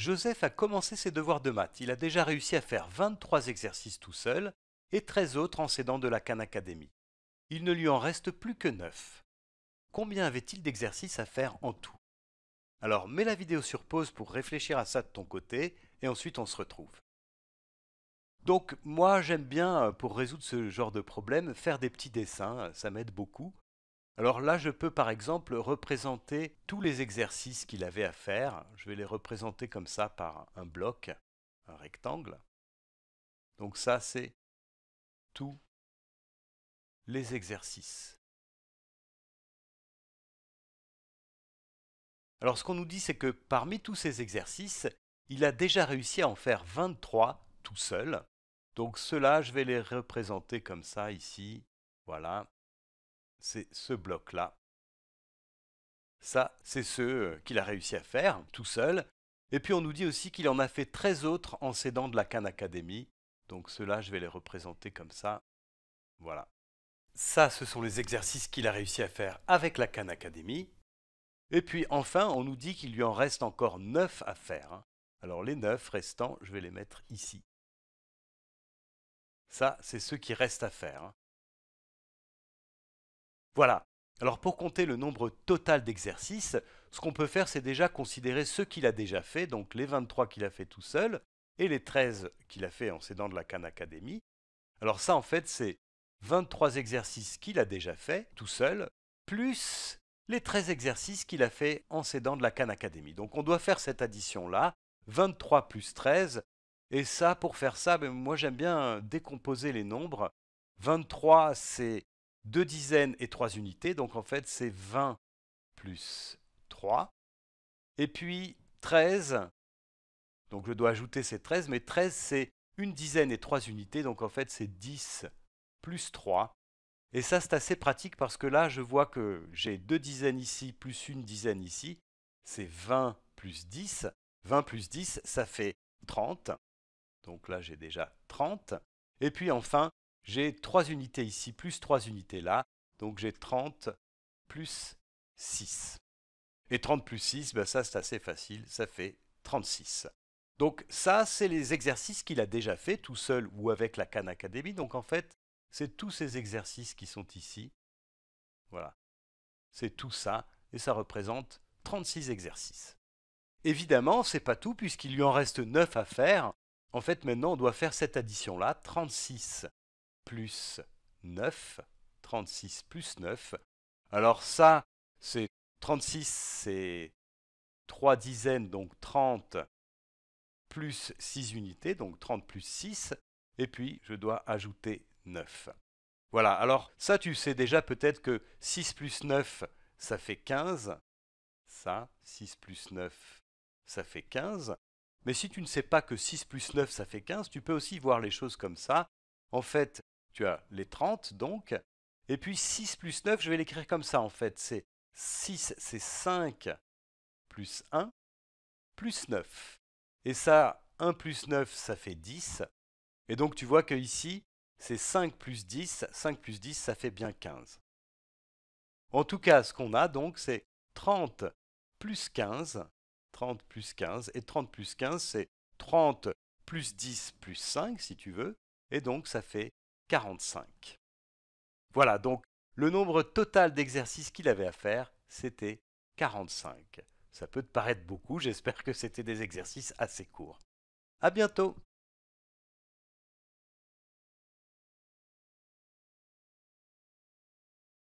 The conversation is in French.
Joseph a commencé ses devoirs de maths. Il a déjà réussi à faire 23 exercices tout seul et 13 autres en s'aidant de la Khan Academy. Il ne lui en reste plus que 9. Combien avait-il d'exercices à faire en tout Alors mets la vidéo sur pause pour réfléchir à ça de ton côté et ensuite on se retrouve. Donc moi j'aime bien euh, pour résoudre ce genre de problème faire des petits dessins, ça m'aide beaucoup. Alors là, je peux par exemple représenter tous les exercices qu'il avait à faire. Je vais les représenter comme ça par un bloc, un rectangle. Donc ça, c'est tous les exercices. Alors ce qu'on nous dit, c'est que parmi tous ces exercices, il a déjà réussi à en faire 23 tout seul. Donc ceux-là, je vais les représenter comme ça ici. Voilà c'est ce bloc-là. Ça, c'est ce euh, qu'il a réussi à faire, tout seul. Et puis on nous dit aussi qu'il en a fait 13 autres en s'aidant de la Khan Academy. Donc ceux-là, je vais les représenter comme ça. Voilà. Ça, ce sont les exercices qu'il a réussi à faire avec la Khan Academy. Et puis enfin, on nous dit qu'il lui en reste encore 9 à faire. Hein. Alors les 9 restants, je vais les mettre ici. Ça, c'est ce qui reste à faire. Hein. Voilà. Alors pour compter le nombre total d'exercices, ce qu'on peut faire, c'est déjà considérer ceux qu'il a déjà fait, donc les 23 qu'il a fait tout seul, et les 13 qu'il a fait en s'aidant de la Khan Academy. Alors ça, en fait, c'est 23 exercices qu'il a déjà fait tout seul, plus les 13 exercices qu'il a fait en s'aidant de la Khan Academy. Donc on doit faire cette addition-là, 23 plus 13, et ça, pour faire ça, ben, moi j'aime bien décomposer les nombres. 23, c'est 2 dizaines et 3 unités, donc en fait c'est 20 plus 3. Et puis 13, donc je dois ajouter ces 13, mais 13 c'est une dizaine et 3 unités, donc en fait c'est 10 plus 3. Et ça c'est assez pratique parce que là je vois que j'ai 2 dizaines ici plus une dizaine ici, c'est 20 plus 10. 20 plus 10 ça fait 30, donc là j'ai déjà 30. Et puis enfin j'ai 3 unités ici, plus 3 unités là, donc j'ai 30 plus 6. Et 30 plus 6, ben ça c'est assez facile, ça fait 36. Donc ça, c'est les exercices qu'il a déjà fait tout seul ou avec la Khan Academy. Donc en fait, c'est tous ces exercices qui sont ici. Voilà. C'est tout ça, et ça représente 36 exercices. Évidemment, ce n'est pas tout, puisqu'il lui en reste 9 à faire. En fait, maintenant, on doit faire cette addition-là, 36 plus 9. 36 plus 9. Alors ça, c'est 36, c'est 3 dizaines, donc 30 plus 6 unités, donc 30 plus 6, et puis je dois ajouter 9. Voilà, alors ça tu sais déjà peut-être que 6 plus 9, ça fait 15. Ça, 6 plus 9, ça fait 15. Mais si tu ne sais pas que 6 plus 9, ça fait 15, tu peux aussi voir les choses comme ça. En fait, tu as les 30 donc. Et puis 6 plus 9, je vais l'écrire comme ça en fait. C'est 6, c'est 5 plus 1 plus 9. Et ça, 1 plus 9, ça fait 10. Et donc tu vois qu'ici, c'est 5 plus 10. 5 plus 10, ça fait bien 15. En tout cas, ce qu'on a donc, c'est 30 plus 15. 30 plus 15. Et 30 plus 15, c'est 30 plus 10 plus 5, si tu veux. Et donc, ça fait 45. Voilà donc le nombre total d'exercices qu'il avait à faire, c'était 45. Ça peut te paraître beaucoup, j'espère que c'était des exercices assez courts. À bientôt